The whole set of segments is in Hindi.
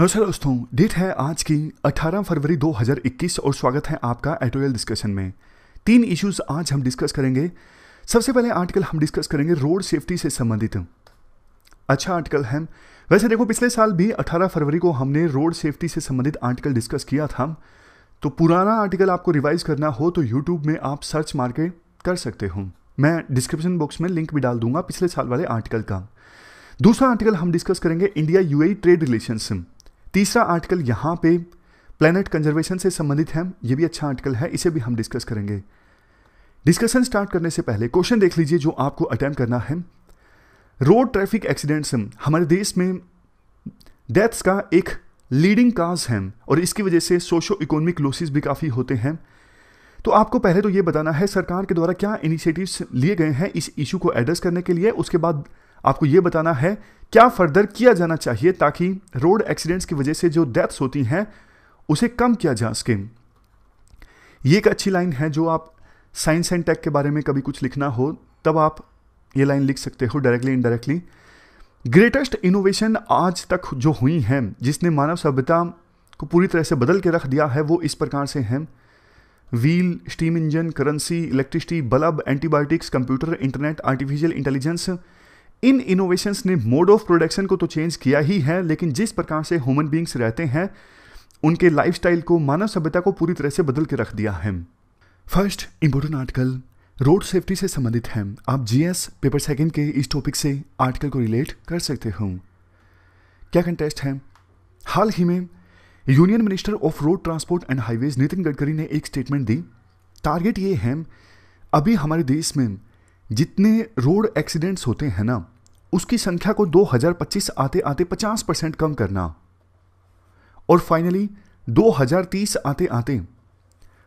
नमस्कार दोस्तों डेट है आज की 18 फरवरी 2021 और स्वागत है आपका एटोरियल डिस्कशन में तीन इश्यूज आज हम डिस्कस करेंगे सबसे पहले आर्टिकल हम डिस्कस करेंगे रोड सेफ्टी से संबंधित अच्छा आर्टिकल है वैसे देखो पिछले साल भी 18 फरवरी को हमने रोड सेफ्टी से संबंधित आर्टिकल डिस्कस किया था तो पुराना आर्टिकल आपको रिवाइज करना हो तो यूट्यूब में आप सर्च मार के कर सकते हो मैं डिस्क्रिप्शन बॉक्स में लिंक भी डाल दूंगा पिछले साल वाले आर्टिकल का दूसरा आर्टिकल हम डिस्कस करेंगे इंडिया यूएई ट्रेड रिलेशनशिप तीसरा आर्टिकल यहाँ पे प्लानट कंजर्वेशन से संबंधित है ये भी अच्छा आर्टिकल है इसे भी हम डिस्कस करेंगे डिस्कशन स्टार्ट करने से पहले क्वेश्चन देख लीजिए जो आपको अटेम्प्ट करना है रोड ट्रैफिक एक्सीडेंट्स हमारे देश में डेथ्स का एक लीडिंग काज है और इसकी वजह से सोशो इकोनॉमिक लॉसेस भी काफ़ी होते हैं तो आपको पहले तो ये बताना है सरकार के द्वारा क्या इनिशिएटिव्स लिए गए हैं इस इशू को एड्रेस करने के लिए उसके बाद आपको ये बताना है क्या फर्दर किया जाना चाहिए ताकि रोड एक्सीडेंट्स की वजह से जो डेथ्स होती हैं उसे कम किया जा सके ये एक अच्छी लाइन है जो आप साइंस एंड टेक के बारे में कभी कुछ लिखना हो तब आप ये लाइन लिख सकते हो डायरेक्टली इनडायरेक्टली ग्रेटेस्ट इनोवेशन आज तक जो हुई हैं जिसने मानव सभ्यता को पूरी तरह से बदल के रख दिया है वो इस प्रकार से हैं wheel steam engine currency electricity bulb antibiotics computer internet artificial intelligence इन इनोवेशंस ने मोड ऑफ प्रोडक्शन को तो चेंज किया ही है लेकिन जिस प्रकार से ह्यूमन बींग्स रहते हैं उनके लाइफ को मानव सभ्यता को पूरी तरह से बदल के रख दिया है first important article road safety से संबंधित है आप जीएस पेपर सेकंड के इस टॉपिक से आर्टिकल को रिलेट कर सकते हो क्या कंटेस्ट है हाल ही में union minister of road transport and highways Nitin Gadkari ने एक स्टेटमेंट दी टारगेट ये है अभी हमारे देश में जितने रोड एक्सीडेंट्स होते हैं ना उसकी संख्या को 2025 आते आते 50 परसेंट कम करना और फाइनली 2030 आते आते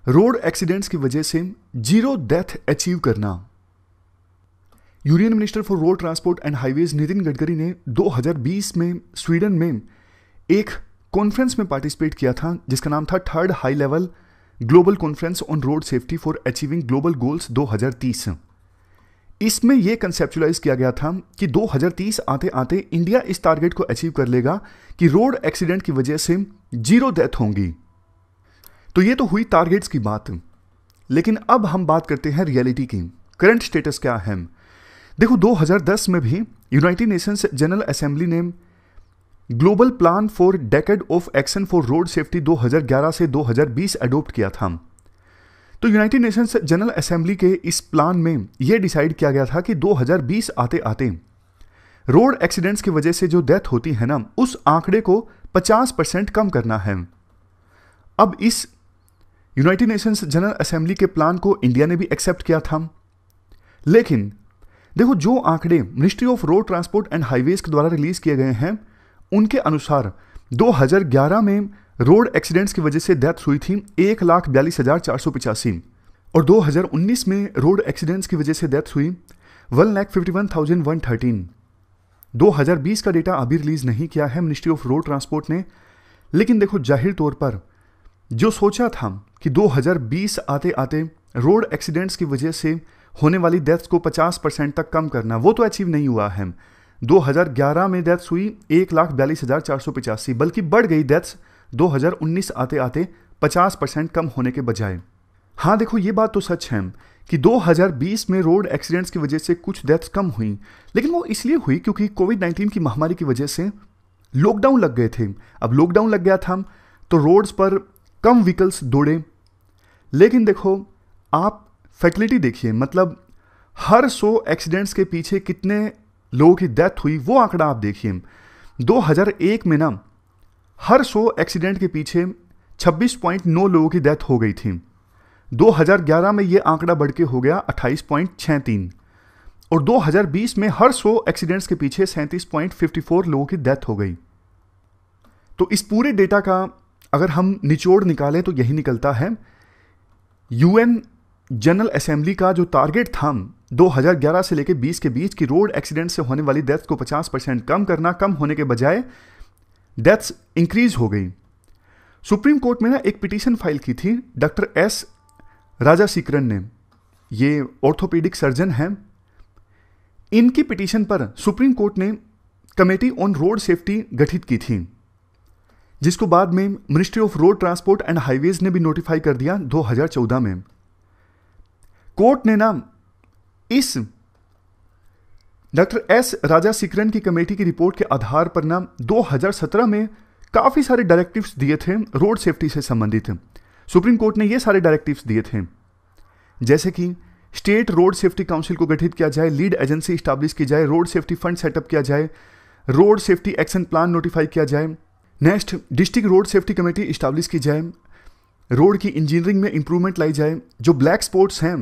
रोड एक्सीडेंट्स की वजह से जीरो डेथ अचीव करना union minister for road transport and highways Nitin Gadkari ने 2020 में स्वीडन में एक कॉन्फ्रेंस में पार्टिसिपेट किया था जिसका नाम था third high level global conference on road safety for achieving global goals 2030 इसमें यह कंसेप्चुलाइज किया गया था कि 2030 आते आते इंडिया इस टारगेट को अचीव कर लेगा कि रोड एक्सीडेंट की वजह से जीरो डेथ होंगी तो ये तो हुई टारगेट्स की बात लेकिन अब हम बात करते हैं रियलिटी की करंट स्टेटस क्या है देखो 2010 में भी यूनाइटेड नेशंस जनरल असेंबली ने global plan for decade of action for road safety 2011 से 2020 अडोप्ट किया था तो यूनाइटेड नेशंस जनरल असेंबली के इस प्लान में यह डिसाइड किया गया था कि 2020 आते आते रोड एक्सीडेंट्स की वजह से जो डेथ होती है ना उस आंकड़े को 50 परसेंट कम करना है अब इस यूनाइटेड नेशंस जनरल असेंबली के प्लान को इंडिया ने भी एक्सेप्ट किया था लेकिन देखो जो आंकड़े ministry of road transport and highways के द्वारा रिलीज किए गए हैं उनके अनुसार 2011 में रोड एक्सीडेंट्स की वजह से डेथ हुई थी एक लाख बयालीस हज़ार चार सौ पिचासी और 2019 में रोड एक्सीडेंट्स की वजह से डेथ हुई one lakh fifty one thousand one thirteen दो हज़ार बीस का डेटा अभी रिलीज़ नहीं किया है मिनिस्ट्री ऑफ रोड ट्रांसपोर्ट ने लेकिन देखो जाहिर तौर पर जो सोचा था कि 2020 आते आते रोड एक्सीडेंट्स की वजह से होने वाली डेथ्स को 50 परसेंट तक कम करना वो तो अचीव नहीं हुआ है 2011 में डेथ्स हुई एक लाख बयालीस हज़ार चार सौ पिचासी बल्कि बढ़ गई डेथ्स 2019 आते आते 50 परसेंट कम होने के बजाय हाँ देखो ये बात तो सच है कि 2020 में रोड एक्सीडेंट्स की वजह से कुछ डेथ्स कम हुई लेकिन वो इसलिए हुई क्योंकि कोविड 19 की महामारी की वजह से लॉकडाउन लग गए थे अब लॉकडाउन लग गया था तो रोड्स पर कम व्हीकल्स दौड़े लेकिन देखो आप फैटिलिटी देखिए मतलब हर सौ एक्सीडेंट्स के पीछे कितने लोगों की डेथ हुई वो आंकड़ा आप देखिए 2001 में ना हर सौ एक्सीडेंट के पीछे 26.9 लोगों की डेथ हो गई थी 2011 में यह आंकड़ा बढ़ के हो गया 28.63 और 2020 में हर सौ एक्सीडेंट्स के पीछे 37.54 लोगों की डेथ हो गई तो इस पूरे डेटा का अगर हम निचोड़ निकालें तो यही निकलता है यूएन जनरल असेंबली का जो टारगेट था 2011 से लेकर 20 के बीच की रोड एक्सीडेंट से होने वाली डेथ को 50 परसेंट कम करना कम होने के बजाय डेथ्स इंक्रीज हो गई सुप्रीम कोर्ट में ना एक पिटीशन फाइल की थी डॉक्टर एस राजा सिकरन ने ये ऑर्थोपेडिक सर्जन हैं इनकी पिटीशन पर सुप्रीम कोर्ट ने कमेटी ऑन रोड सेफ्टी गठित की थी जिसको बाद में ministry of road transport and highways ने भी नोटिफाई कर दिया 2014 में कोर्ट ने ना इस डॉक्टर एस राजा सिकरन की कमेटी की रिपोर्ट के आधार पर ना 2017 में काफ़ी सारे डायरेक्टिव्स दिए थे रोड सेफ्टी से संबंधित सुप्रीम कोर्ट ने ये सारे डायरेक्टिव्स दिए थे जैसे कि स्टेट रोड सेफ्टी काउंसिल को गठित किया जाए लीड एजेंसी स्टाब्लिश की जाए रोड सेफ्टी फंड सेटअप किया जाए road safety action plan notify किया जाए next district road safety committee establish की जाए रोड की इंजीनियरिंग में इंप्रूवमेंट लाई जाए जो ब्लैक स्पॉट्स हैं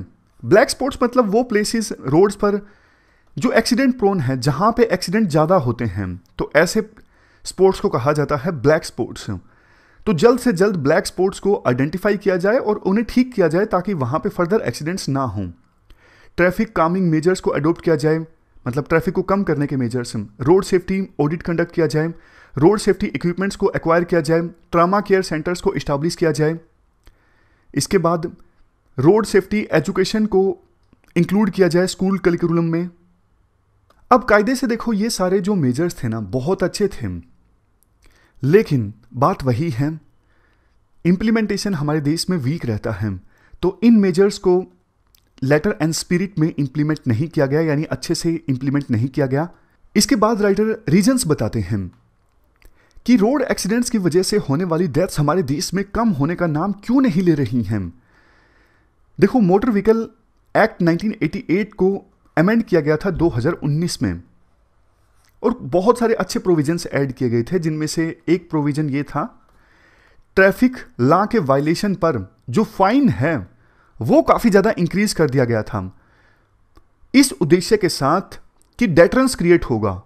ब्लैक स्पॉट्स मतलब वो प्लेसेस रोड्स पर जो एक्सीडेंट प्रोन है जहाँ पे एक्सीडेंट ज़्यादा होते हैं तो ऐसे स्पोर्ट्स को कहा जाता है ब्लैक स्पोर्ट्स तो जल्द से जल्द ब्लैक स्पोर्ट्स को आइडेंटिफाई किया जाए और उन्हें ठीक किया जाए ताकि वहाँ पे फर्दर एक्सीडेंट्स ना हों ट्रैफिक कामिंग मेजर्स को अडोप्ट किया जाए मतलब ट्रैफिक को कम करने के measures road safety audit conduct किया जाए रोड सेफ्टी इक्विपमेंट्स को एक्वायर किया जाए ट्रामा केयर सेंटर्स को इस्टाब्लिश किया जाए इसके बाद रोड सेफ्टी एजुकेशन को इंक्लूड किया जाए स्कूल करिकुलम में अब कायदे से देखो ये सारे जो मेजर्स थे ना बहुत अच्छे थे लेकिन बात वही है इम्प्लीमेंटेशन हमारे देश में वीक रहता है तो इन मेजर्स को लेटर एंड स्पिरिट में इम्प्लीमेंट नहीं किया गया यानी अच्छे से इम्प्लीमेंट नहीं किया गया इसके बाद राइटर रीजंस बताते हैं कि रोड एक्सीडेंट्स की वजह से होने वाली डेथ्स हमारे देश में कम होने का नाम क्यों नहीं ले रही हैं देखो मोटर व्हीकल एक्ट 1988 को अमेंड किया गया था 2019 में और बहुत सारे अच्छे प्रोविजंस ऐड किए गए थे जिनमें से एक प्रोविज़न ये था ट्रैफिक लॉ के वायलेशन पर जो फाइन है वो काफ़ी ज़्यादा इंक्रीज कर दिया गया था इस उद्देश्य के साथ कि डेटरेंस क्रिएट होगा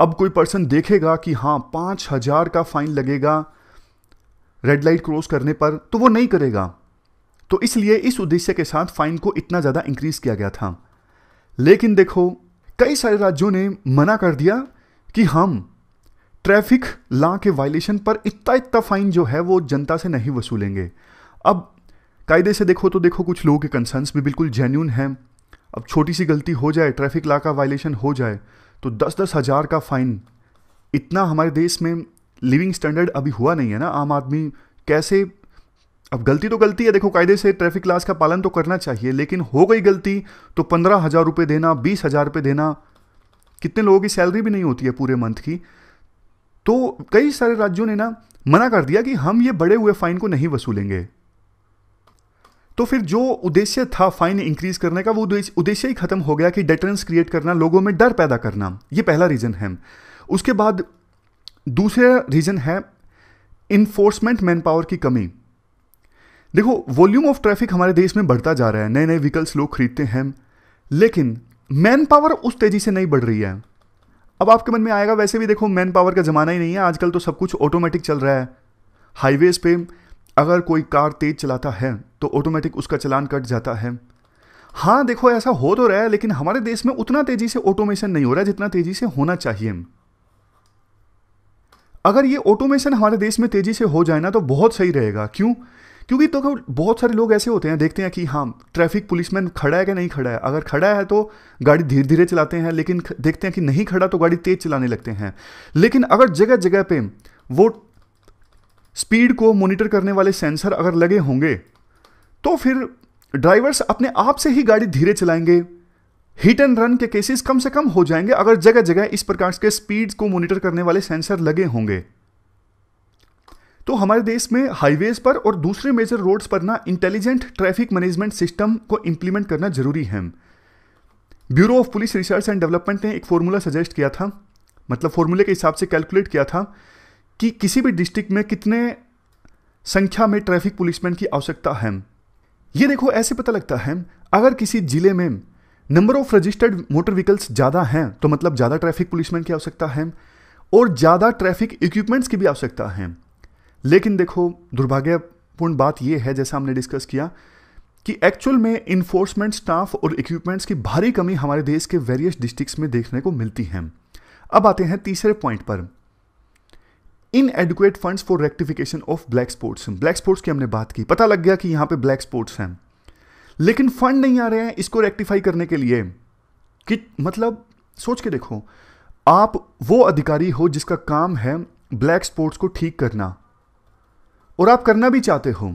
अब कोई पर्सन देखेगा कि हाँ पांच हज़ार का फाइन लगेगा रेड लाइट क्रॉस करने पर तो वो नहीं करेगा तो इसलिए इस उद्देश्य के साथ फाइन को इतना ज़्यादा इंक्रीज किया गया था लेकिन देखो कई सारे राज्यों ने मना कर दिया कि हम ट्रैफिक ला के वायलेशन पर इतना इतना फाइन जो है वो जनता से नहीं वसूलेंगे अब कायदे से देखो तो देखो कुछ लोगों के कंसर्न्स भी बिल्कुल जेन्यून हैं अब छोटी सी गलती हो जाए ट्रैफिक लॉ का वायलेशन हो जाए तो दस दस हज़ार का फ़ाइन इतना हमारे देश में लिविंग स्टैंडर्ड अभी हुआ नहीं है ना आम आदमी कैसे अब गलती तो गलती है देखो कायदे से ट्रैफिक लाज का पालन तो करना चाहिए लेकिन हो गई गलती तो पंद्रह हज़ार रुपये देना बीस हज़ार रुपये देना कितने लोगों की सैलरी भी नहीं होती है पूरे मंथ की तो कई सारे राज्यों ने ना मना कर दिया कि हम ये बड़े हुए फाइन को नहीं वसूलेंगे तो फिर जो उद्देश्य था फाइन इंक्रीज करने का वो उद्देश्य ही खत्म हो गया कि डेटरेंस क्रिएट करना लोगों में डर पैदा करना ये पहला रीज़न है उसके बाद दूसरा रीज़न है इन्फोर्समेंट मैन पावर की कमी देखो वॉल्यूम ऑफ ट्रैफिक हमारे देश में बढ़ता जा रहा है नए नए व्हीकल्स लोग खरीदते हैं लेकिन मैन पावर उस तेज़ी से नहीं बढ़ रही है अब आपके मन में आएगा वैसे भी देखो मैन पावर का ज़माना ही नहीं है आजकल तो सब कुछ ऑटोमेटिक चल रहा है हाईवेज़ पे अगर कोई कार तेज़ चलाता है तो ऑटोमेटिक उसका चलान कट जाता है हाँ देखो ऐसा हो तो रहा है लेकिन हमारे देश में उतना तेज़ी से ऑटोमेशन नहीं हो रहा है जितना तेज़ी से होना चाहिए अगर ये ऑटोमेशन हमारे देश में तेज़ी से हो जाए ना तो बहुत सही रहेगा क्यों क्योंकि तो बहुत सारे लोग ऐसे होते हैं देखते हैं कि हाँ ट्रैफिक पुलिसमैन खड़ा है कि नहीं खड़ा है अगर खड़ा है तो गाड़ी धीरे धीरे चलाते हैं लेकिन देखते हैं कि नहीं खड़ा तो गाड़ी तेज़ चलाने लगते हैं लेकिन अगर जगह जगह पर वो स्पीड को मॉनिटर करने वाले सेंसर अगर लगे होंगे तो फिर ड्राइवर्स अपने आप से ही गाड़ी धीरे चलाएंगे हिट एंड रन के केसेस कम से कम हो जाएंगे अगर जगह जगह इस प्रकार के स्पीड को मॉनिटर करने वाले सेंसर लगे होंगे तो हमारे देश में हाईवेज पर और दूसरे मेजर रोड्स पर ना इंटेलिजेंट ट्रैफिक मैनेजमेंट सिस्टम को इंप्लीमेंट करना जरूरी है bureau of police research and development ने एक फॉर्मूला सजेस्ट किया था मतलब फॉर्मूले के हिसाब से कैलकुलेट किया था कि किसी भी डिस्ट्रिक्ट में कितने संख्या में ट्रैफिक पुलिसमैन की आवश्यकता है ये देखो ऐसे पता लगता है अगर किसी जिले में number of registered motor vehicles ज़्यादा हैं तो मतलब ज़्यादा ट्रैफिक पुलिसमैन की आवश्यकता है और ज़्यादा ट्रैफिक इक्विपमेंट्स की भी आवश्यकता है लेकिन देखो दुर्भाग्यपूर्ण बात यह है जैसा हमने डिस्कस किया कि एक्चुअल में इन्फोर्समेंट स्टाफ और इक्विपमेंट्स की भारी कमी हमारे देश के वेरियस डिस्ट्रिक्ट्स में देखने को मिलती है अब आते हैं तीसरे पॉइंट पर an adequate fund for rectification of black spots black spots की हमने बात की पता लग गया कि यहां पे ब्लैक स्पोर्ट्स हैं लेकिन फंड नहीं आ रहे हैं इसको रेक्टिफाई करने के लिए कि मतलब सोच के देखो आप वो अधिकारी हो जिसका काम है ब्लैक स्पोर्ट्स को ठीक करना और आप करना भी चाहते हो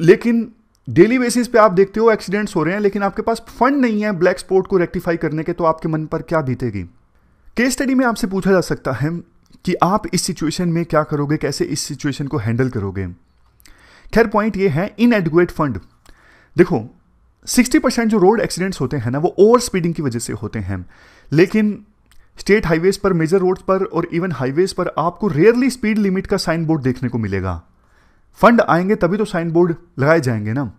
लेकिन डेली बेसिस पे आप देखते हो एक्सीडेंट्स हो रहे हैं लेकिन आपके पास फंड नहीं है ब्लैक स्पॉट को रेक्टिफाई करने के तो आपके मन पर क्या बीतेगी केस स्टडी में आपसे पूछा जा सकता है कि आप इस सिचुएशन में क्या करोगे कैसे इस सिचुएशन को हैंडल करोगे खैर पॉइंट ये है इनएडुएट फंड देखो 60 परसेंट जो रोड एक्सीडेंट्स होते हैं ना वो ओवर स्पीडिंग की वजह से होते हैं लेकिन स्टेट हाईवेज पर मेजर रोड्स पर और इवन हाईवेज पर आपको रेयरली स्पीड लिमिट का साइन बोर्ड देखने को मिलेगा फंड आएंगे तभी तो साइन बोर्ड लगाए जाएंगे ना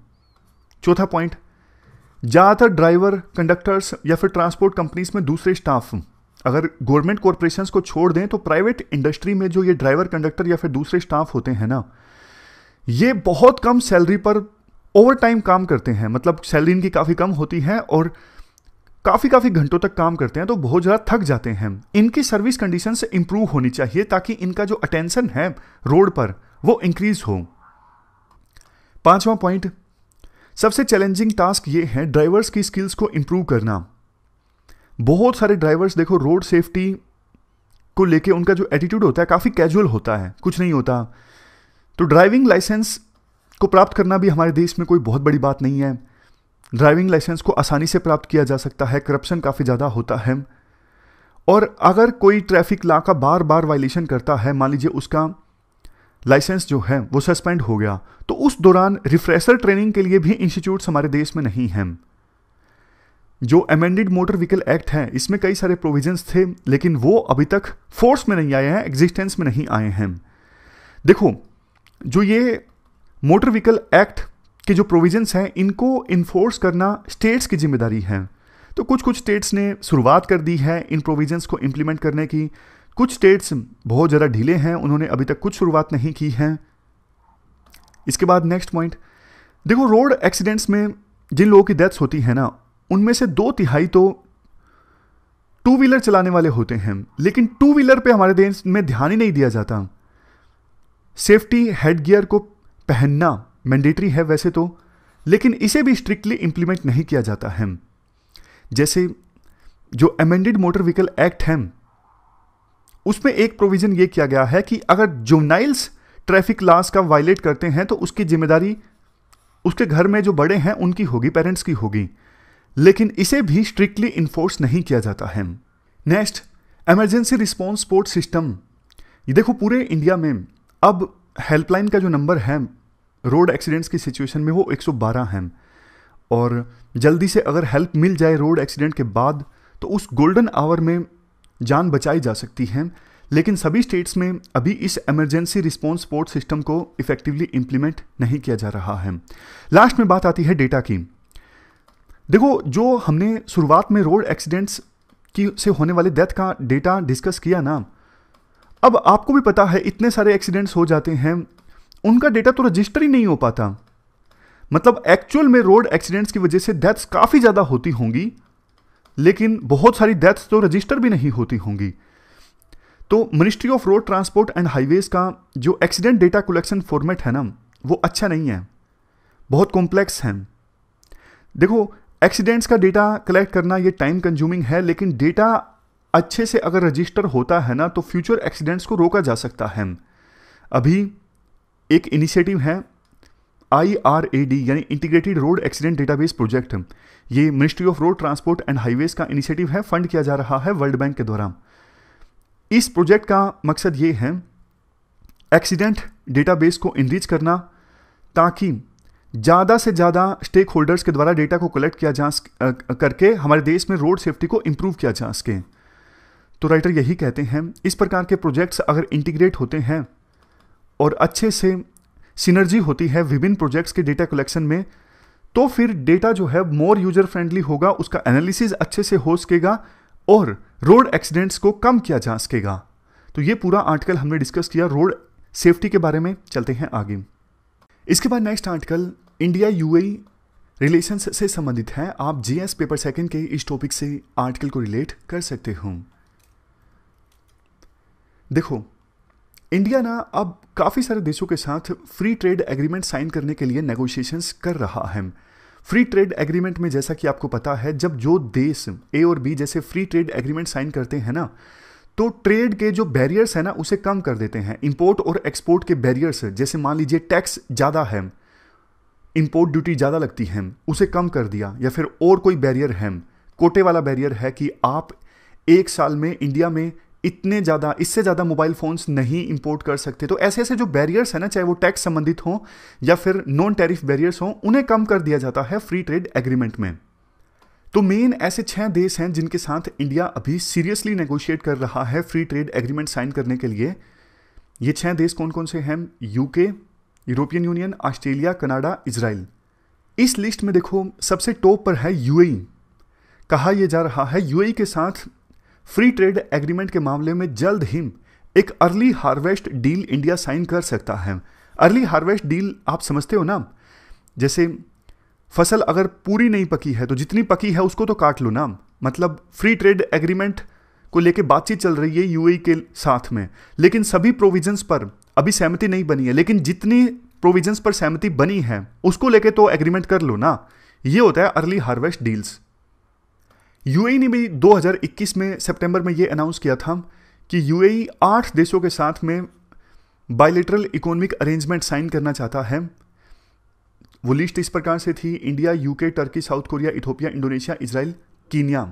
चौथा पॉइंट ज़्यादातर ड्राइवर कंडक्टर्स या फिर ट्रांसपोर्ट कंपनीज में दूसरे स्टाफ अगर गवर्नमेंट कॉरपोरेशन को छोड़ दें तो प्राइवेट इंडस्ट्री में जो ये ड्राइवर कंडक्टर या फिर दूसरे स्टाफ होते हैं ना ये बहुत कम सैलरी पर ओवर टाइम काम करते हैं मतलब सैलरी इनकी काफ़ी कम होती है और काफ़ी काफ़ी घंटों तक काम करते हैं तो बहुत ज़्यादा थक जाते हैं इनकी सर्विस कंडीशन से इम्प्रूव होनी चाहिए ताकि इनका जो अटेंशन है रोड पर वो इंक्रीज हो पांचवा पॉइंट सबसे चैलेंजिंग टास्क ये है ड्राइवर्स की स्किल्स को इंप्रूव करना बहुत सारे ड्राइवर्स देखो रोड सेफ्टी को लेके उनका जो एटीट्यूड होता है काफ़ी कैजुअल होता है कुछ नहीं होता तो ड्राइविंग लाइसेंस को प्राप्त करना भी हमारे देश में कोई बहुत बड़ी बात नहीं है ड्राइविंग लाइसेंस को आसानी से प्राप्त किया जा सकता है करप्शन काफ़ी ज़्यादा होता है और अगर कोई ट्रैफिक लॉ का बार बार वायलेशन करता है मान लीजिए उसका लाइसेंस जो है वो सस्पेंड हो गया तो उस दौरान रिफ्रेशर ट्रेनिंग के लिए भी इंस्टीट्यूट हमारे देश में नहीं हैं जो अमेंडेड मोटर व्हीकल एक्ट है इसमें कई सारे प्रोविजंस थे लेकिन वो अभी तक फोर्स में नहीं आए हैं एग्जिस्टेंस में नहीं आए हैं देखो जो ये मोटर व्हीकल एक्ट के जो प्रोविजंस हैं इनको इन्फोर्स करना स्टेट्स की जिम्मेदारी है तो कुछ कुछ स्टेट्स ने शुरुआत कर दी है इन प्रोविजंस को इम्प्लीमेंट करने की कुछ स्टेट्स बहुत ज़्यादा ढीले हैं उन्होंने अभी तक कुछ शुरुआत नहीं की है इसके बाद नेक्स्ट पॉइंट देखो रोड एक्सीडेंट्स में जिन लोगों की डेथ्स होती है ना उनमें से दो तिहाई तो टू व्हीलर चलाने वाले होते हैं लेकिन टू व्हीलर पे हमारे देश में ध्यान ही नहीं दिया जाता सेफ्टी हेड गियर को पहनना मैंडेटरी है वैसे तो लेकिन इसे भी स्ट्रिक्टली इंप्लीमेंट नहीं किया जाता है जैसे जो अमेंडेड मोटर व्हीकल एक्ट है उसमें एक प्रोविज़न ये किया गया है कि अगर जुवनाइल्स ट्रैफिक लॉस का वायलेट करते हैं तो उसकी जिम्मेदारी उसके घर में जो बड़े हैं उनकी होगी पेरेंट्स की होगी लेकिन इसे भी स्ट्रिक्टली इन्फोर्स नहीं किया जाता है next emergency response support system ये देखो पूरे इंडिया में अब हेल्पलाइन का जो नंबर है रोड एक्सीडेंट्स की सिचुएशन में वो 112 है और जल्दी से अगर हेल्प मिल जाए रोड एक्सीडेंट के बाद तो उस गोल्डन आवर में जान बचाई जा सकती है लेकिन सभी स्टेट्स में अभी इस इमरजेंसी रिस्पॉन्स सपोर्ट सिस्टम को इफेक्टिवली इम्प्लीमेंट नहीं किया जा रहा है लास्ट में बात आती है डेटा की देखो जो हमने शुरुआत में रोड एक्सीडेंट्स की से होने वाले डेथ का डेटा डिस्कस किया ना अब आपको भी पता है इतने सारे एक्सीडेंट्स हो जाते हैं उनका डेटा तो रजिस्टर ही नहीं हो पाता मतलब एक्चुअल में रोड एक्सीडेंट्स की वजह से डेथ्स काफ़ी ज़्यादा होती होंगी लेकिन बहुत सारी डेथ्स तो रजिस्टर भी नहीं होती होंगी तो ministry of road transport and highways का जो एक्सीडेंट डेटा कलेक्शन फॉर्मेट है ना वो अच्छा नहीं है बहुत कॉम्प्लेक्स है देखो एक्सीडेंट्स का डेटा कलेक्ट करना ये टाइम कंज्यूमिंग है लेकिन डेटा अच्छे से अगर रजिस्टर होता है ना तो फ्यूचर एक्सीडेंट्स को रोका जा सकता है अभी एक इनिशिएटिव है आई आर ए डी यानी integrated road accident database project ये ministry of road transport and highways का इनिशिएटिव है फंड किया जा रहा है वर्ल्ड बैंक के द्वारा इस प्रोजेक्ट का मकसद ये है एक्सीडेंट डेटाबेस को इनरीच करना ताकि ज़्यादा से ज़्यादा स्टेक होल्डर्स के द्वारा डेटा को कलेक्ट किया जा करके हमारे देश में रोड सेफ्टी को इम्प्रूव किया जा सके तो राइटर यही कहते हैं इस प्रकार के प्रोजेक्ट्स अगर इंटीग्रेट होते हैं और अच्छे से सिनर्जी होती है विभिन्न प्रोजेक्ट्स के डेटा कलेक्शन में तो फिर डेटा जो है मोर यूजर फ्रेंडली होगा उसका एनालिसिस अच्छे से हो सकेगा और रोड एक्सीडेंट्स को कम किया जा सकेगा तो ये पूरा आर्टिकल हमने डिस्कस किया रोड सेफ्टी के बारे में चलते हैं आगे इसके बाद next article India U relations से संबंधित है आप जीएस पेपर सेकंड के इस टॉपिक से आर्टिकल को रिलेट कर सकते हो देखो इंडिया ना अब काफ़ी सारे देशों के साथ फ्री ट्रेड एग्रीमेंट साइन करने के लिए नेगोशिएशंस कर रहा है फ्री ट्रेड एग्रीमेंट में जैसा कि आपको पता है जब जो देश ए और बी जैसे फ्री ट्रेड एग्रीमेंट साइन करते हैं ना तो ट्रेड के जो बैरियर्स है ना उसे कम कर देते हैं इंपोर्ट और एक्सपोर्ट के बैरियर्स जैसे मान लीजिए टैक्स ज़्यादा है इंपोर्ट ड्यूटी ज़्यादा लगती है उसे कम कर दिया या फिर और कोई बैरियर है कोटे वाला बैरियर है कि आप एक साल में इंडिया में इतने ज़्यादा इससे ज़्यादा मोबाइल फ़ोन्स नहीं इंपोर्ट कर सकते तो ऐसे ऐसे जो बैरियर्स हैं ना चाहे वो टैक्स संबंधित हों या फिर नॉन टैरिफ बैरियर्स हों उन्हें कम कर दिया जाता है फ्री ट्रेड एग्रीमेंट में तो मेन ऐसे छह देश हैं जिनके साथ इंडिया अभी सीरियसली नेगोशिएट कर रहा है फ्री ट्रेड एग्रीमेंट साइन करने के लिए ये छह देश कौन कौन से हैं UK European Union Australia Canada Israel इस लिस्ट में देखो सबसे टॉप पर है यूएई e। कहा यह जा रहा है यूएई e के साथ फ्री ट्रेड एग्रीमेंट के मामले में जल्द ही एक early harvest deal India sign कर सकता है अर्ली हार्वेस्ट डील आप समझते हो ना जैसे फसल अगर पूरी नहीं पकी है तो जितनी पकी है उसको तो काट लो ना मतलब फ्री ट्रेड एग्रीमेंट को लेकर बातचीत चल रही है यू के साथ में लेकिन सभी प्रोविजंस पर अभी सहमति नहीं बनी है लेकिन जितनी प्रोविजंस पर सहमति बनी है उसको लेके तो एग्रीमेंट कर लो ना ये होता है अर्ली हार्वेस्ट डील्स यूएई ने भी 2021 में सितंबर में ये अनाउंस किया था कि यूएई आठ देशों के साथ में बायलेटरल इकोनॉमिक अरेंजमेंट साइन करना चाहता है वो लिस्ट इस प्रकार से थी India UK Turkey South Korea Ethiopia Indonesia Israel Kenya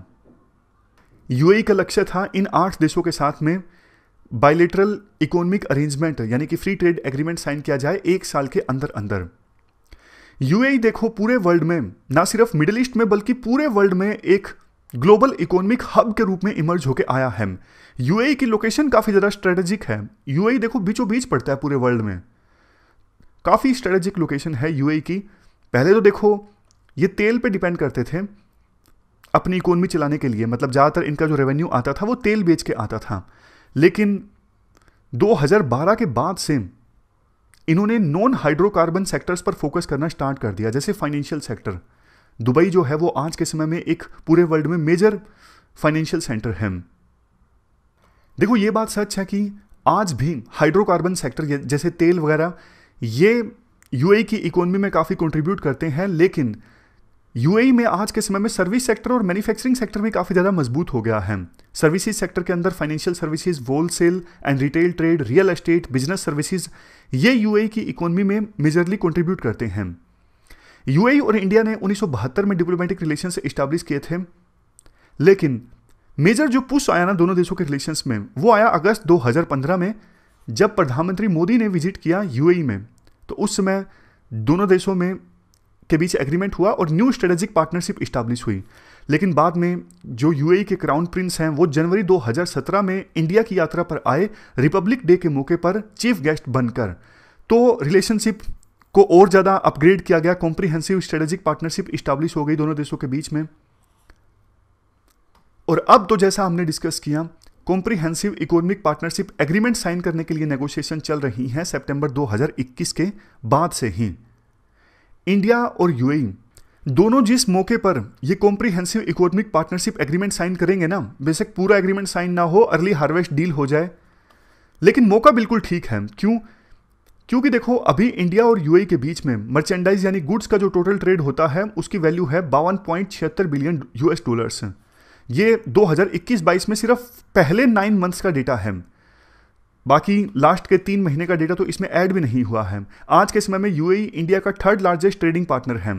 UAE का लक्ष्य था इन आठ देशों के साथ में बायलेटरल इकोनॉमिक अरेंजमेंट यानी कि फ्री ट्रेड एग्रीमेंट साइन किया जाए एक साल के अंदर अंदर यूएई देखो पूरे वर्ल्ड में ना सिर्फ मिडिल ईस्ट में बल्कि पूरे वर्ल्ड में एक ग्लोबल इकोनॉमिक हब के रूप में इमर्ज होकर आया है यूएई की लोकेशन काफ़ी ज़्यादा स्ट्रेटेजिक है यूएई देखो बीचों बीच पड़ता है पूरे वर्ल्ड में काफ़ी स्ट्रेटेजिक लोकेशन है यूएई की पहले तो देखो ये तेल पे डिपेंड करते थे अपनी इकोनॉमी चलाने के लिए मतलब ज़्यादातर इनका जो रेवेन्यू आता था वो तेल बेच के आता था लेकिन 2012 के बाद से इन्होंने नॉन हाइड्रोकार्बन सेक्टर्स पर फोकस करना स्टार्ट कर दिया जैसे फाइनेंशियल सेक्टर दुबई जो है वो आज के समय में एक पूरे वर्ल्ड में मेजर फाइनेंशियल सेंटर है देखो ये बात सच है कि आज भी हाइड्रोकार्बन सेक्टर जैसे तेल वगैरह ये यूएई e की इकोनॉमी में काफ़ी कंट्रीब्यूट करते हैं लेकिन यूएई e में आज के समय में सर्विस सेक्टर और मैन्युफैक्चरिंग सेक्टर भी काफ़ी ज़्यादा मजबूत हो गया है सर्विसेज सेक्टर के अंदर financial services wholesale and retail trade real estate business services ये यूएई e की इकोनॉमी में मेजरली कंट्रीब्यूट करते हैं यूएई और इंडिया ने उन्नीस में डिप्लोमेटिक रिलेशन इस्टेब्लिश किए थे लेकिन मेजर जो पुश आया ना दोनों देशों के रिलेशंस में वो आया अगस्त 2015 में जब प्रधानमंत्री मोदी ने विजिट किया यूएई में तो उस समय दोनों देशों में के बीच एग्रीमेंट हुआ और न्यू स्ट्रेटेजिक पार्टनरशिप इस्टेब्लिश हुई लेकिन बाद में जो यूएई के क्राउन प्रिंस हैं वो जनवरी 2017 में इंडिया की यात्रा पर आए रिपब्लिक डे के मौके पर चीफ गेस्ट बनकर तो रिलेशनशिप को और ज़्यादा अपग्रेड किया गया कॉम्प्रीहेंसिव स्ट्रेटेजिक पार्टनरशिप स्टैब्लिश हो गई दोनों देशों के बीच में और अब तो जैसा हमने डिस्कस किया comprehensive economic partnership agreement sign करने के लिए नेगोशिएशन चल रही हैं सितंबर 2021 के बाद से ही इंडिया और यूएई दोनों जिस मौके पर ये comprehensive economic partnership agreement sign करेंगे ना बेसिक पूरा एग्रीमेंट साइन ना हो अर्ली हार्वेस्ट डील हो जाए लेकिन मौका बिल्कुल ठीक है क्यों क्योंकि देखो अभी इंडिया और यूएई e के बीच में मर्चेंडाइज यानी गुड्स का जो टोटल ट्रेड होता है उसकी वैल्यू है बावन पॉइंट छिहत्तर बिलियन यूएस डॉलर्स ये 2021-22 में सिर्फ पहले नाइन मंथ्स का डेटा है बाकी लास्ट के तीन महीने का डेटा तो इसमें ऐड भी नहीं हुआ है आज के समय में यूएई इंडिया e का थर्ड लार्जेस्ट ट्रेडिंग पार्टनर है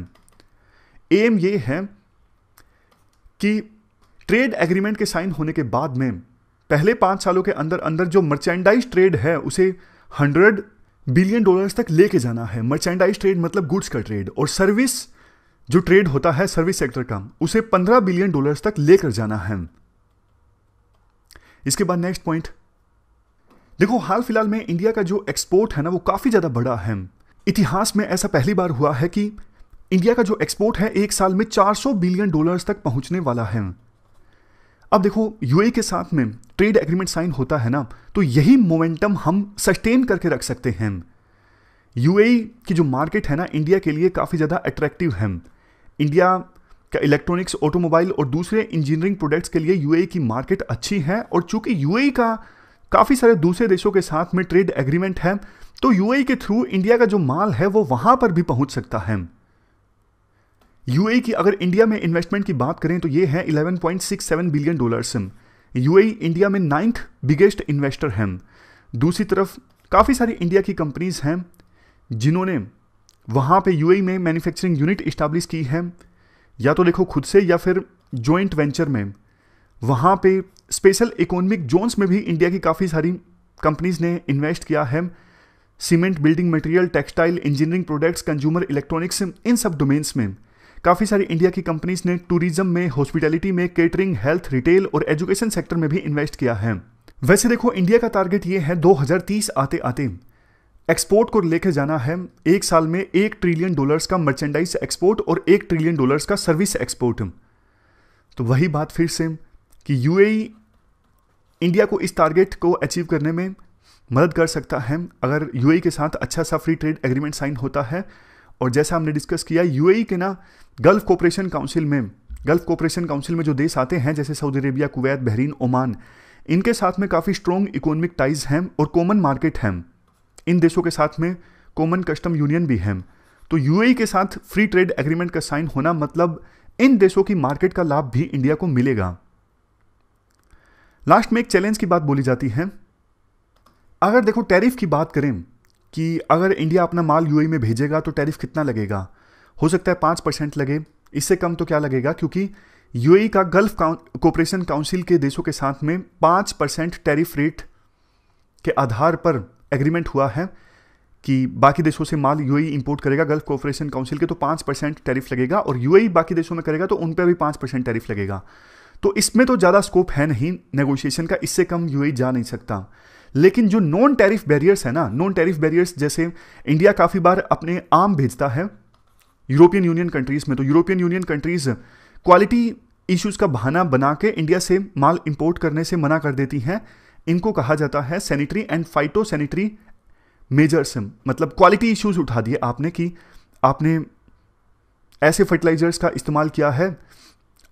एम ये है कि ट्रेड एग्रीमेंट के साइन होने के बाद में पहले पाँच सालों के अंदर अंदर जो मर्चेंडाइज ट्रेड है उसे हंड्रेड बिलियन डॉलर्स तक लेके जाना है मर्चेंडाइज ट्रेड मतलब गुड्स का ट्रेड और सर्विस जो ट्रेड होता है सर्विस सेक्टर का उसे 15 बिलियन डॉलर्स तक लेकर जाना है इसके बाद नेक्स्ट पॉइंट देखो हाल फिलहाल में इंडिया का जो एक्सपोर्ट है ना वो काफ़ी ज़्यादा बड़ा है इतिहास में ऐसा पहली बार हुआ है कि इंडिया का जो एक्सपोर्ट है एक साल में 400 बिलियन डॉलर्स तक पहुंचने वाला है अब देखो यूए के साथ में ट्रेड एग्रीमेंट साइन होता है ना तो यही मोमेंटम हम सस्टेन करके रख सकते हैं यूएई की जो मार्केट है ना इंडिया के लिए काफ़ी ज़्यादा अट्रैक्टिव है इंडिया का इलेक्ट्रॉनिक्स ऑटोमोबाइल और दूसरे इंजीनियरिंग प्रोडक्ट्स के लिए यूएई की मार्केट अच्छी है और चूंकि यू का काफ़ी सारे दूसरे देशों के साथ में ट्रेड एग्रीमेंट है तो यूएई के थ्रू इंडिया का जो माल है वो वहाँ पर भी पहुँच सकता है यूए की अगर इंडिया में इन्वेस्टमेंट की बात करें तो ये है 11.67 बिलियन डॉलर्स यूए इंडिया में नाइन्थ बिगेस्ट इन्वेस्टर हैं दूसरी तरफ काफ़ी सारी इंडिया की कंपनीज हैं जिन्होंने वहाँ पे यूएई में मैन्युफैक्चरिंग यूनिट इस्टाब्लिश की है या तो देखो खुद से या फिर जॉइंट वेंचर में वहाँ पे स्पेशल इकोनॉमिक जोन्स में भी इंडिया की काफ़ी सारी कंपनीज ने इन्वेस्ट किया है cement building material textile engineering products consumer electronics इन सब डोमेन्स में काफ़ी सारी इंडिया की कंपनीज ने टूरिज्म में हॉस्पिटैलिटी में केटरिंग हेल्थ रिटेल और एजुकेशन सेक्टर में भी इन्वेस्ट किया है वैसे देखो इंडिया का टारगेट ये है 2030 आते आते एक्सपोर्ट को लेकर जाना है एक साल में एक ट्रिलियन डॉलर्स का मर्चेंडाइज एक्सपोर्ट और एक ट्रिलियन डॉलर्स का सर्विस एक्सपोर्ट तो वही बात फिर से कि यूएई इंडिया e को इस टारगेट को अचीव करने में मदद कर सकता है अगर यूएई e के साथ अच्छा सा फ्री ट्रेड एग्रीमेंट साइन होता है और जैसा हमने डिस्कस किया यूएई e के ना गल्फ कोऑपरेशन काउंसिल में गल्फ कोऑपरेशन काउंसिल में जो देश आते हैं जैसे Saudi Arabia Kuwait Bahrain Oman इनके साथ में काफ़ी स्ट्रॉन्ग इकोनॉमिक टाइज हैं और कॉमन मार्केट हैं इन देशों के साथ में कॉमन कस्टम यूनियन भी हैं तो यूएई e के साथ फ्री ट्रेड एग्रीमेंट का साइन होना मतलब इन देशों की मार्केट का लाभ भी इंडिया को मिलेगा लास्ट में एक चैलेंज की बात बोली जाती है अगर देखो टैरिफ की बात करें कि अगर इंडिया अपना माल यू में भेजेगा तो टैरिफ कितना लगेगा हो सकता है पाँच परसेंट लगे इससे कम तो क्या लगेगा क्योंकि यू का गल्फ कोऑपरेशन काउंसिल के देशों के साथ में पाँच परसेंट टैरिफ रेट के आधार पर एग्रीमेंट हुआ है कि बाकी देशों से माल यू इंपोर्ट करेगा गल्फ कोऑपरेशन काउंसिल के तो पाँच परसेंट टैरिफ लगेगा और यू बाकी देशों में करेगा तो उन पर भी पाँच परसेंट टैरिफ लगेगा तो इसमें तो ज़्यादा स्कोप है नहीं नेगोशिएशन का इससे कम यू जा नहीं सकता लेकिन जो नॉन टैरिफ बैरियर्स है ना नॉन टैरिफ बैरियर्स जैसे इंडिया काफ़ी बार अपने आम भेजता है यूरोपियन यूनियन कंट्रीज़ में तो European Union countries quality issues का बहाना बना के इंडिया से माल इंपोर्ट करने से मना कर देती हैं इनको कहा जाता है sanitary and phytosanitary measures मतलब क्वालिटी इश्यूज़ उठा दिए आपने कि आपने ऐसे फर्टिलाइजर्स का इस्तेमाल किया है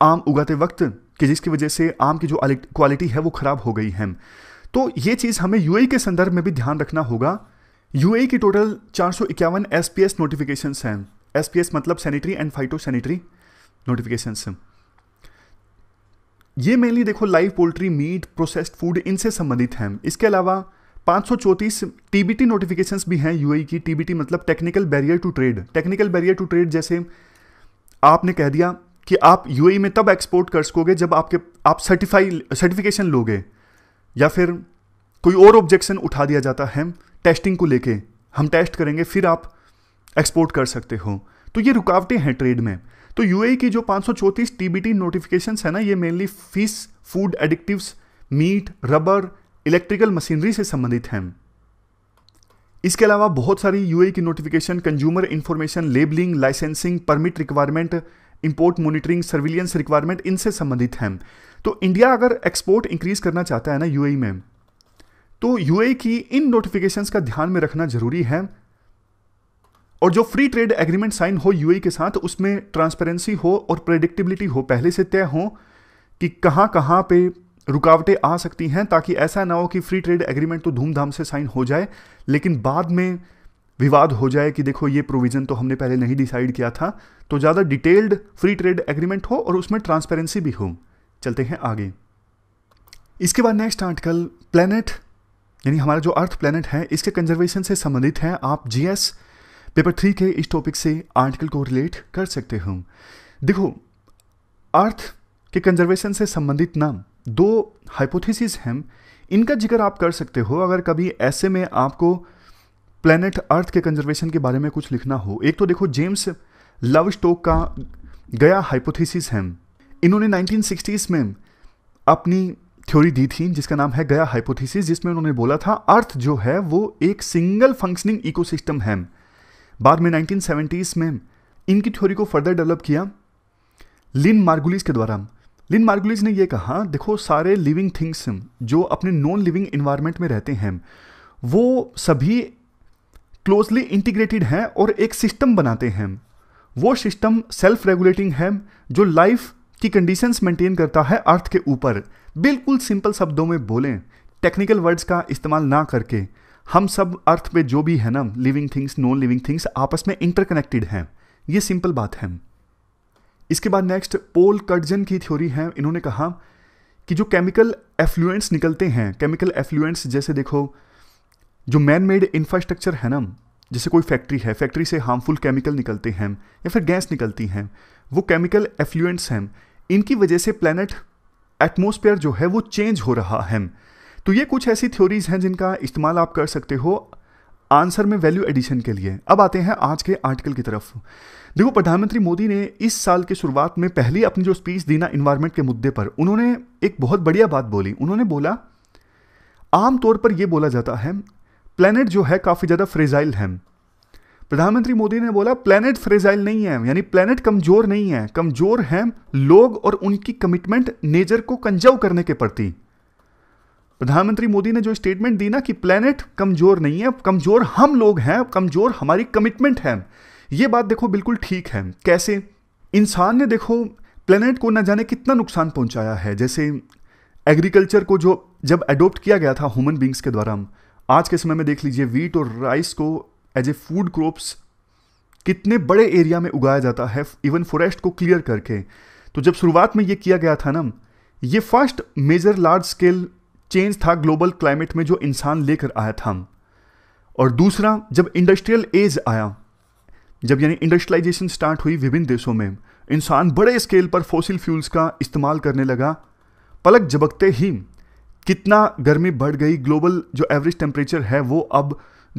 आम उगाते वक्त कि जिसकी वजह से आम की जो क्वालिटी है वो ख़राब हो गई है तो ये चीज़ हमें यूए के संदर्भ में भी ध्यान रखना होगा यू की टोटल चार सौ इक्यावन एस पी एस नोटिफिकेशन हैं एस पी एस मतलब sanitary and phytosanitary notification ये मेनली देखो live poultry meat processed food इनसे संबंधित हैं इसके अलावा पाँच सौ टीबीटी नोटिफिकेशंस भी हैं यूएई की टीबीटी मतलब technical barrier to trade technical barrier to trade जैसे आपने कह दिया कि आप यूएई में तब एक्सपोर्ट कर सकोगे जब आपके आप सर्टिफाई सर्टिफिकेशन लोगे या फिर कोई और ऑब्जेक्शन उठा दिया जाता है टेस्टिंग को लेके हम टेस्ट करेंगे फिर आप एक्सपोर्ट कर सकते हो तो ये रुकावटें हैं ट्रेड में तो यूएई e की जो पाँच सौ चौंतीस टी है ना ये mainly fish food additives meat rubber electrical machinery से संबंधित हैं इसके अलावा बहुत सारी यूए e की notification consumer information labelling licensing permit requirement import monitoring surveillance requirement इनसे संबंधित हैं तो इंडिया अगर एक्सपोर्ट इंक्रीज करना चाहता है ना यू e में तो यू e की इन नोटिफिकेशन का ध्यान में रखना जरूरी है और जो फ्री ट्रेड एग्रीमेंट साइन हो यू e के साथ उसमें ट्रांसपेरेंसी हो और प्रेडिक्टेबिलिटी हो पहले से तय हो कि कहाँ कहाँ पे रुकावटें आ सकती हैं ताकि ऐसा ना हो कि फ्री ट्रेड एग्रीमेंट तो धूमधाम से साइन हो जाए लेकिन बाद में विवाद हो जाए कि देखो ये प्रोविज़न तो हमने पहले नहीं डिसाइड किया था तो ज़्यादा डिटेल्ड फ्री ट्रेड एग्रीमेंट हो और उसमें ट्रांसपेरेंसी भी हो चलते हैं आगे इसके बाद नेक्स्ट आर्टिकल प्लेनेट यानी हमारा जो अर्थ प्लेनेट है इसके कंजर्वेशन से संबंधित है आप जीएस पेपर थ्री के इस टॉपिक से आर्टिकल को रिलेट कर सकते हो देखो अर्थ के कंजर्वेशन से संबंधित नाम दो हाइपोथेसिस हैं इनका जिक्र आप कर सकते हो अगर कभी ऐसे में आपको प्लेनेट अर्थ के कंजर्वेशन के बारे में कुछ लिखना हो एक तो देखो जेम्स लव स्टोक का गया हाइपोथेसिस है इन्होंने 1960s में अपनी थ्योरी दी थी जिसका नाम है गया हाइपोथेसिस जिसमें उन्होंने बोला था अर्थ जो है वो एक सिंगल फंक्शनिंग इकोसिस्टम है बाद में 1970s में इनकी थ्योरी को फर्दर डेवलप किया लिन मार्गुलिस के द्वारा लिन मार्गुलिस ने यह कहा देखो सारे लिविंग थिंग्स जो अपने नॉन लिविंग इन्वायरमेंट में रहते हैं वो सभी क्लोजली इंटीग्रेटेड हैं और एक सिस्टम बनाते हैं वो सिस्टम सेल्फ रेगुलेटिंग है जो लाइफ की कंडीशंस मेंटेन करता है अर्थ के ऊपर बिल्कुल सिंपल शब्दों में बोलें टेक्निकल वर्ड्स का इस्तेमाल ना करके हम सब अर्थ पे जो भी है ना living things non living things आपस में इंटरकनेक्टेड हैं ये सिंपल बात है इसके बाद नेक्स्ट पोल कर्जन की थ्योरी है इन्होंने कहा कि जो केमिकल एफ्लुएंस निकलते हैं केमिकल एफ्लुएंस जैसे देखो जो मैन मेड इंफ्रास्ट्रक्चर है ना जैसे कोई फैक्ट्री है फैक्ट्री से हार्मफुल केमिकल निकलते हैं या फिर गैस निकलती हैं वो केमिकल एफ्लुएंट्स हैं इनकी वजह से प्लानट एटमोसफेयर जो है वो चेंज हो रहा है तो ये कुछ ऐसी थ्योरीज हैं जिनका इस्तेमाल आप कर सकते हो आंसर में वैल्यू एडिशन के लिए अब आते हैं आज के आर्टिकल की तरफ देखो प्रधानमंत्री मोदी ने इस साल के शुरुआत में पहली अपनी जो स्पीच दी ना इन्वायरमेंट के मुद्दे पर उन्होंने एक बहुत बढ़िया बात बोली उन्होंने बोला आमतौर पर यह बोला जाता है प्लैनेट जो है काफ़ी ज़्यादा फ्रेजाइल है प्रधानमंत्री मोदी ने बोला प्लेनेट फ्रेजाइल नहीं है यानी प्लेनेट कमज़ोर नहीं है कमज़ोर है लोग और उनकी कमिटमेंट नेचर को कंजर्व करने के प्रति प्रधानमंत्री मोदी ने जो स्टेटमेंट दी ना कि प्लेनेट कमज़ोर नहीं है कमज़ोर हम लोग हैं कमज़ोर हमारी कमिटमेंट है ये बात देखो बिल्कुल ठीक है कैसे इंसान ने देखो प्लेनेट को ना जाने कितना नुकसान पहुंचाया है जैसे एग्रीकल्चर को जो जब एडोप्ट किया गया था ह्यूमन बींग्स के द्वारा आज के समय में देख लीजिए वीट और राइस को एज ए फूड क्रॉप्स कितने बड़े एरिया में उगाया जाता है इवन फॉरेस्ट को क्लियर करके तो जब शुरुआत में ये किया गया था ना ये first major large scale change था ग्लोबल क्लाइमेट में जो इंसान लेकर आया था और दूसरा जब इंडस्ट्रियल एज आया जब यानी इंडस्ट्रियलाइजेशन स्टार्ट हुई विभिन्न देशों में इंसान बड़े स्केल पर फोसिल फ्यूल्स का इस्तेमाल करने लगा पलक झबकते ही कितना गर्मी बढ़ गई ग्लोबल जो एवरेज टेम्परेचर है वो अब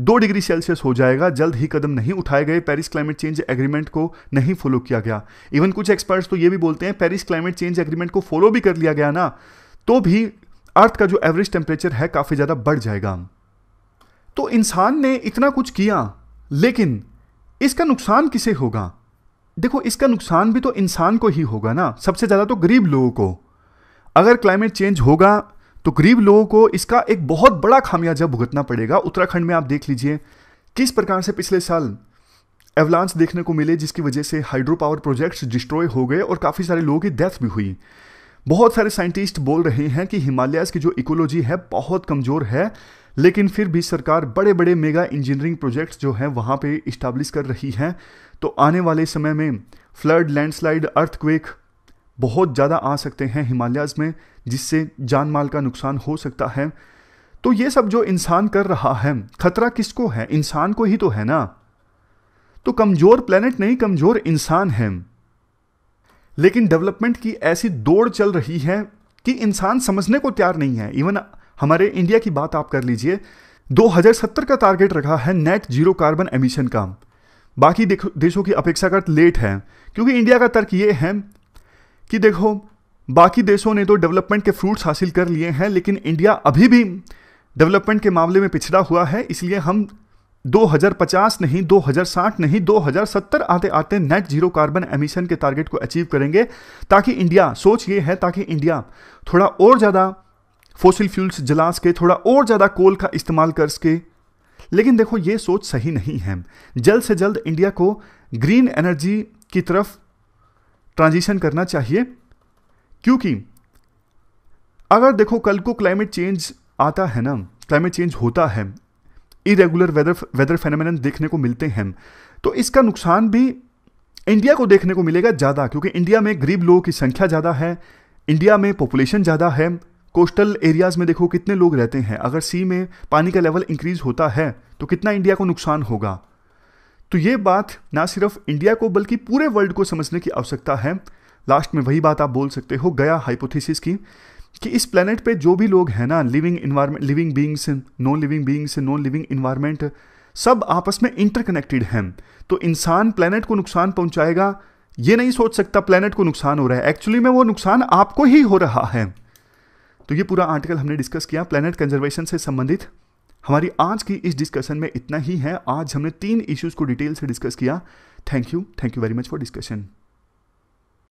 दो डिग्री सेल्सियस हो जाएगा जल्द ही कदम नहीं उठाए गए पेरिस क्लाइमेट चेंज एग्रीमेंट को नहीं फॉलो किया गया इवन कुछ एक्सपर्ट्स तो ये भी बोलते हैं पेरिस क्लाइमेट चेंज एग्रीमेंट को फॉलो भी कर लिया गया ना तो भी अर्थ का जो एवरेज टेम्परेचर है काफ़ी ज़्यादा बढ़ जाएगा तो इंसान ने इतना कुछ किया लेकिन इसका नुकसान किसे होगा देखो इसका नुकसान भी तो इंसान को ही होगा ना सबसे ज़्यादा तो गरीब लोगों को अगर क्लाइमेट चेंज होगा तो गरीब लोगों को इसका एक बहुत बड़ा खामियाजा भुगतना पड़ेगा उत्तराखंड में आप देख लीजिए किस प्रकार से पिछले साल एवलांस देखने को मिले जिसकी वजह से हाइड्रो पावर प्रोजेक्ट्स डिस्ट्रॉय हो गए और काफ़ी सारे लोगों की डेथ भी हुई बहुत सारे साइंटिस्ट बोल रहे हैं कि हिमालयस की जो इकोलॉजी है बहुत कमज़ोर है लेकिन फिर भी सरकार बड़े बड़े मेगा इंजीनियरिंग प्रोजेक्ट्स जो हैं वहाँ पे इस्टाब्लिश कर रही हैं तो आने वाले समय में फ्लड लैंडस्लाइड अर्थक्वेक बहुत ज़्यादा आ सकते हैं हिमालयाज़ में जिससे जान माल का नुकसान हो सकता है तो ये सब जो इंसान कर रहा है खतरा किसको है इंसान को ही तो है ना तो कमज़ोर प्लेनेट नहीं कमज़ोर इंसान है लेकिन डेवलपमेंट की ऐसी दौड़ चल रही है कि इंसान समझने को तैयार नहीं है इवन हमारे इंडिया की बात आप कर लीजिए 2070 का टारगेट रखा है नेट जीरो कार्बन एमिशन का बाकी देशों की अपेक्षाकृत लेट है क्योंकि इंडिया का तर्क ये है कि देखो बाकी देशों ने तो डेवलपमेंट के फ्रूट्स हासिल कर लिए हैं लेकिन इंडिया अभी भी डेवलपमेंट के मामले में पिछड़ा हुआ है इसलिए हम 2050 नहीं 2060 नहीं 2070 आते आते नेट जीरो कार्बन एमिशन के टारगेट को अचीव करेंगे ताकि इंडिया सोच ये है ताकि इंडिया थोड़ा और ज़्यादा फोसिल फ्यूल्स जला सके थोड़ा और ज़्यादा कोल का इस्तेमाल कर सके लेकिन देखो ये सोच सही नहीं है जल्द से जल्द इंडिया को ग्रीन एनर्जी की तरफ ट्रांजिशन करना चाहिए क्योंकि अगर देखो कल को क्लाइमेट चेंज आता है ना क्लाइमेट चेंज होता है इरेगुलर वेदर वेदर फेनोमेन देखने को मिलते हैं तो इसका नुकसान भी इंडिया को देखने को मिलेगा ज़्यादा क्योंकि इंडिया में गरीब लोगों की संख्या ज़्यादा है इंडिया में पॉपुलेशन ज़्यादा है कोस्टल एरियाज़ में देखो कितने लोग रहते हैं अगर सी में पानी का लेवल इंक्रीज़ होता है तो कितना इंडिया को नुकसान होगा तो ये बात ना सिर्फ इंडिया को बल्कि पूरे वर्ल्ड को समझने की आवश्यकता है लास्ट में वही बात आप बोल सकते हो गया हाइपोथेसिस की कि इस प्लेनेट पे जो भी लोग हैं ना living environment living beings non living beings non living environment सब आपस में इंटरकनेक्टेड हैं तो इंसान प्लेनेट को नुकसान पहुंचाएगा ये नहीं सोच सकता प्लेनेट को नुकसान हो रहा है एक्चुअली में वो नुकसान आपको ही हो रहा है तो ये पूरा आर्टिकल हमने डिस्कस किया प्लेनेट कंजर्वेशन से संबंधित हमारी आज की इस डिस्कशन में इतना ही है आज हमने तीन इश्यूज़ को डिटेल से डिस्कस किया thank you thank you very much for discussion